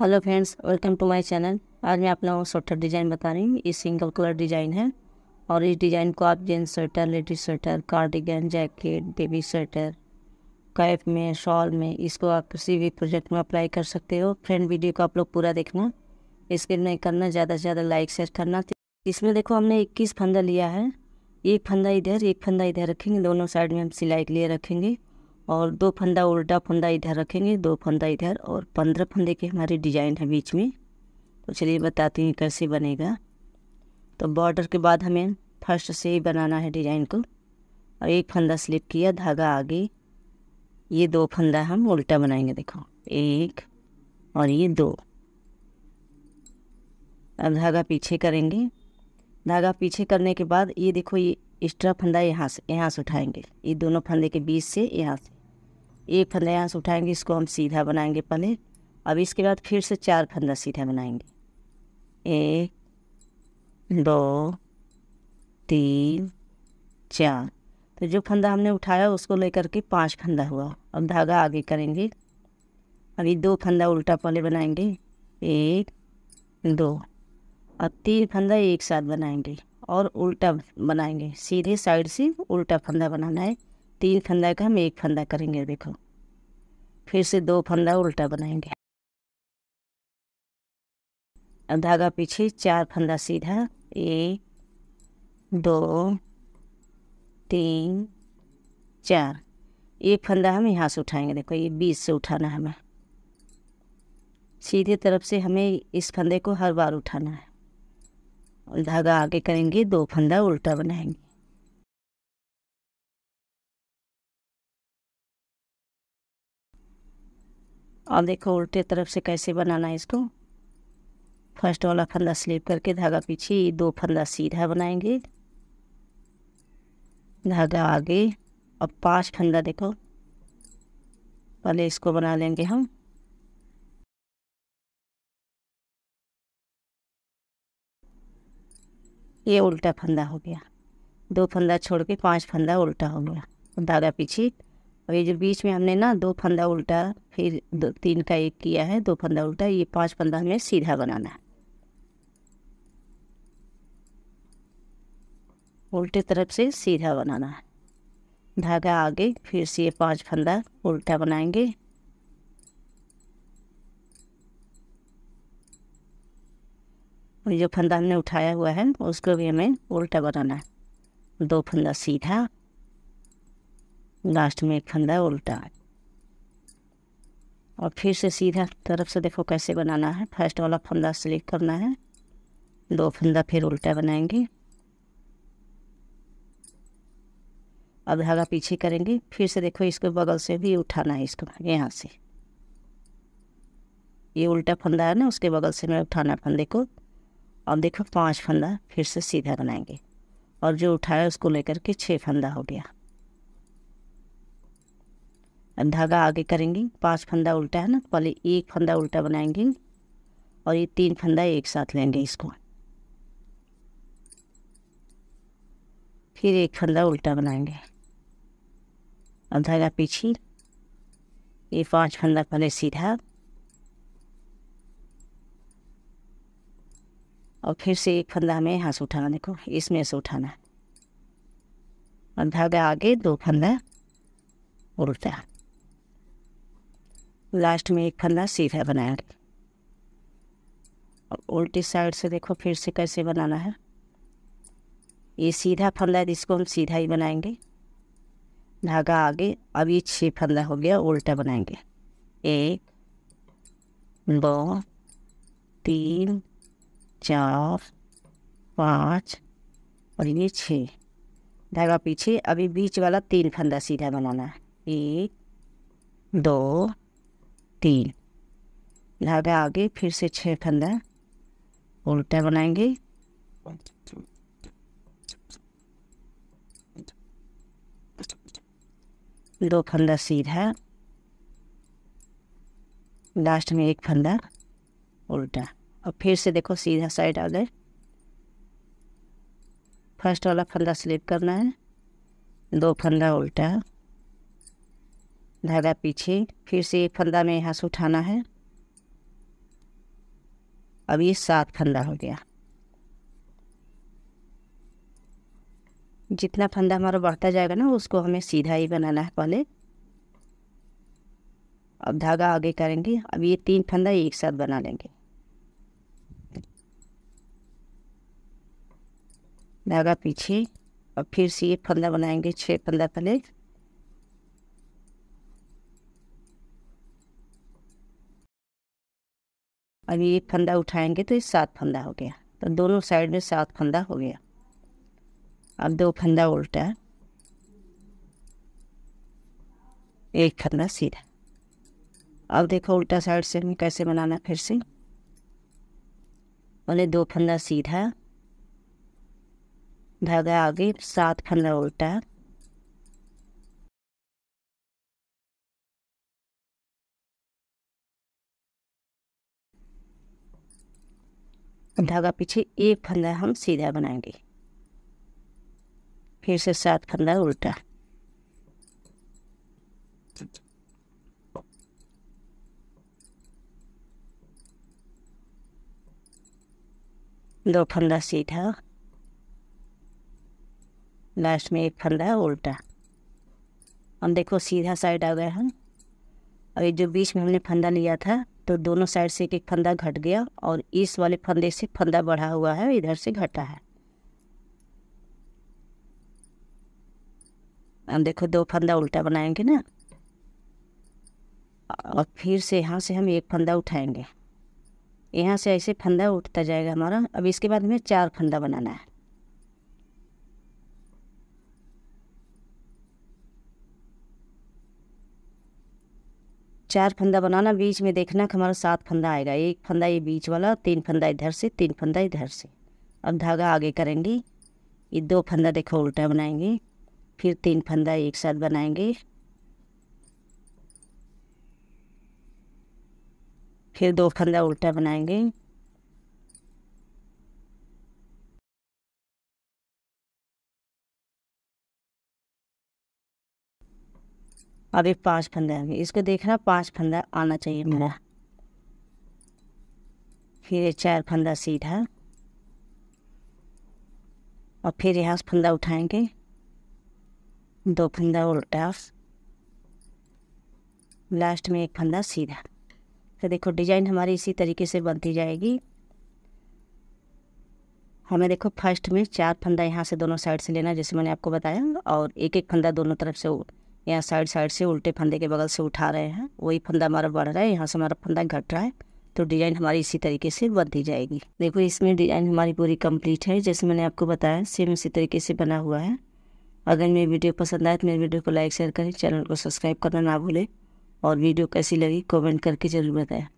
hello friends welcome to my channel आज मैं आप लोगों को स्वेटर डिज़ाइन बता रही हूँ ये सिंगल कलर डिज़ाइन है और इस डिज़ाइन को आप gents sweater ladies sweater cardigan jacket baby sweater cap में शॉल में इसको आप किसी भी प्रोजेक्ट में अप्लाई कर सकते हो फ्रेंड वीडियो को आप लोग पूरा देखना इसके नहीं करना ज़्यादा से ज़्यादा लाइक शेयर करना इसमें देखो हमने इक्कीस फंदा लिया है एक फंदा इधर एक फंदा इधर रखेंगे दोनों साइड में हम सिलाई के लिए रखेंगे और दो फंदा उल्टा फंदा इधर रखेंगे दो फंदा इधर और पंद्रह फंदे के हमारे डिजाइन है बीच में तो चलिए बताती हैं कैसे बनेगा तो बॉर्डर के बाद हमें फर्स्ट से ही बनाना है डिजाइन को और एक फंदा स्लिप किया धागा आगे ये दो फंदा हम उल्टा बनाएंगे देखो एक और ये दो अब धागा पीछे करेंगे धागा पीछे करने के बाद ये देखो ये एक्स्ट्रा फंदा यहाँ से यहाँ से उठाएंगे ये दोनों फंदे के बीच से यहाँ से एक फंदा यहाँ से उठाएंगे इसको हम सीधा बनाएंगे पहले अब इसके बाद फिर से चार फंदा सीधा बनाएंगे एक दो तीन चार तो जो फंदा हमने उठाया उसको लेकर के पांच फंदा हुआ अब धागा आगे करेंगे अभी दो फंदा उल्टा पहले बनाएंगे एक दो अब तीन फंदा एक साथ बनाएंगे और उल्टा बनाएंगे सीधे साइड से उल्टा फंदा बनाना है तीन फंदा का हम एक फंदा करेंगे देखो फिर से दो फंदा उल्टा बनाएंगे अब धागा पीछे चार फंदा सीधा एक दो तीन चार एक फंदा हम यहाँ से उठाएंगे देखो ये बीच से उठाना है हमें सीधे तरफ से हमें इस फंदे को हर बार उठाना है और धागा आगे करेंगे दो फंदा उल्टा बनाएंगे और देखो उल्टे तरफ से कैसे बनाना है इसको फर्स्ट वाला फंदा स्लिप करके धागा पीछे दो फंदा सीधा बनाएंगे धागा आगे और पांच फंदा देखो पहले इसको बना लेंगे हम ये उल्टा फंदा हो गया दो फंदा छोड़ के पांच फंदा उल्टा हो गया धागा पीछे और ये जो बीच में हमने ना दो फंदा उल्टा फिर दो तीन का एक किया है दो फंदा उल्टा ये पांच फंदा हमें सीधा बनाना है उल्टे तरफ से सीधा बनाना है धागा आगे फिर से ये पांच फंदा उल्टा बनाएंगे और जो फंदा हमने उठाया हुआ है उसको भी हमें उल्टा बनाना है दो फंदा सीधा लास्ट में फंदा उल्टा और फिर से सीधा तरफ से देखो कैसे बनाना है फर्स्ट वाला फंदा सेलेक्ट करना है दो फंदा फिर उल्टा बनाएंगे अब धागा पीछे करेंगे फिर से देखो इसको बगल से भी उठाना है इसको यहाँ से ये उल्टा फंदा है ना उसके बगल से मैं उठाना है फंदे को अब देखो पांच फंदा फिर से सीधा बनाएंगे और जो उठाया उसको लेकर के छः फंदा हो गया धागा आगे करेंगे पांच फंदा उल्टा है ना पहले एक फंदा उल्टा बनाएंगे और ये तीन फंदा एक साथ लेंगे इसको फिर एक फंदा उल्टा बनाएंगे अब धागा पीछे ये पांच फंदा पहले सीधा और फिर से एक फंदा हमें यहाँ से उठाना देखो इसमें से उठाना और धागा आगे दो फंदा उल्टा लास्ट में एक फंदा सीधा बनाया और उल्टी साइड से देखो फिर से कैसे बनाना है ये सीधा फंदा है जिसको हम सीधा ही बनाएंगे धागा आगे अब ये छः फंदा हो गया उल्टा बनाएंगे एक दो तीन चार पाँच और ये छः धागा पीछे अभी बीच वाला तीन फंदा सीधा बनाना है एक दो तीन धागा आगे फिर से छः फंदा उल्टा बनाएंगे दो फंदा सीधा लास्ट में एक फंदा उल्टा और फिर से देखो सीधा साइड आ गए फर्स्ट वाला फंदा स्लिप करना है दो फंदा उल्टा धागा पीछे फिर से एक फंदा में यहाँ से उठाना है अब ये सात फंदा हो गया जितना फंदा हमारा बढ़ता जाएगा ना उसको हमें सीधा ही बनाना है पहले अब धागा आगे करेंगे अब ये तीन फंदा एक साथ बना लेंगे धागा पीछे और फिर से ये फंदा बनाएंगे छः फंदा पहले और ये फंदा उठाएंगे तो ये सात फंदा हो गया तो दोनों साइड में सात फंदा हो गया अब दो फंदा उल्टा एक फंदा सीधा अब देखो उल्टा साइड से हमें कैसे बनाना फिर से पहले दो फंदा सीधा धागा आगे सात फंदा उल्टा धागा पीछे एक फंदा हम सीधा बनाएंगे फिर से सात फंदा उल्टा दो फंदा सीधा लास्ट में एक फंदा उल्टा हम देखो सीधा साइड आ गए हम और ये जो बीच में हमने फंदा लिया था तो दोनों साइड से एक एक फंदा घट गया और इस वाले फंदे से फंदा बढ़ा हुआ है इधर से घटा है हम देखो दो फंदा उल्टा बनाएंगे ना और फिर से यहाँ से हम एक फंदा उठाएंगे यहाँ से ऐसे फंदा उठता जाएगा हमारा अब इसके बाद हमें चार फंदा बनाना है चार फंदा बनाना बीच में देखना कि हमारा सात फंदा आएगा एक फंदा ये बीच वाला तीन फंदा इधर से तीन फंदा इधर से अब धागा आगे करेंगे ये दो फंदा देखो उल्टा बनाएंगे फिर तीन फंदा एक साथ बनाएंगे फिर दो फंदा उल्टा बनाएंगे अभी पाँच फंदे है इसको देखना पाँच फंदा आना चाहिए मेरा फिर ये चार फंदा सीधा और फिर यहाँ से फंदा उठाएंगे दो फंदा उल्टा लास्ट में एक फंदा सीधा तो देखो डिजाइन हमारी इसी तरीके से बनती जाएगी हमें देखो फर्स्ट में चार फंदा यहाँ से दोनों साइड से लेना जैसे मैंने आपको बताया और एक एक फंदा दोनों तरफ से यहाँ साइड साइड से उल्टे फंदे के बगल से उठा रहे हैं वही फंदा हमारा बढ़ रहा है यहाँ से हमारा फंदा घट रहा है तो डिज़ाइन हमारी इसी तरीके से बनती जाएगी देखो इसमें डिज़ाइन हमारी पूरी कंप्लीट है जैसे मैंने आपको बताया सेम इसी तरीके से बना हुआ है अगर मेरी वीडियो पसंद आए तो मेरी वीडियो को लाइक शेयर करें चैनल को सब्सक्राइब करना ना भूलें और वीडियो कैसी लगी कमेंट करके ज़रूर बताएं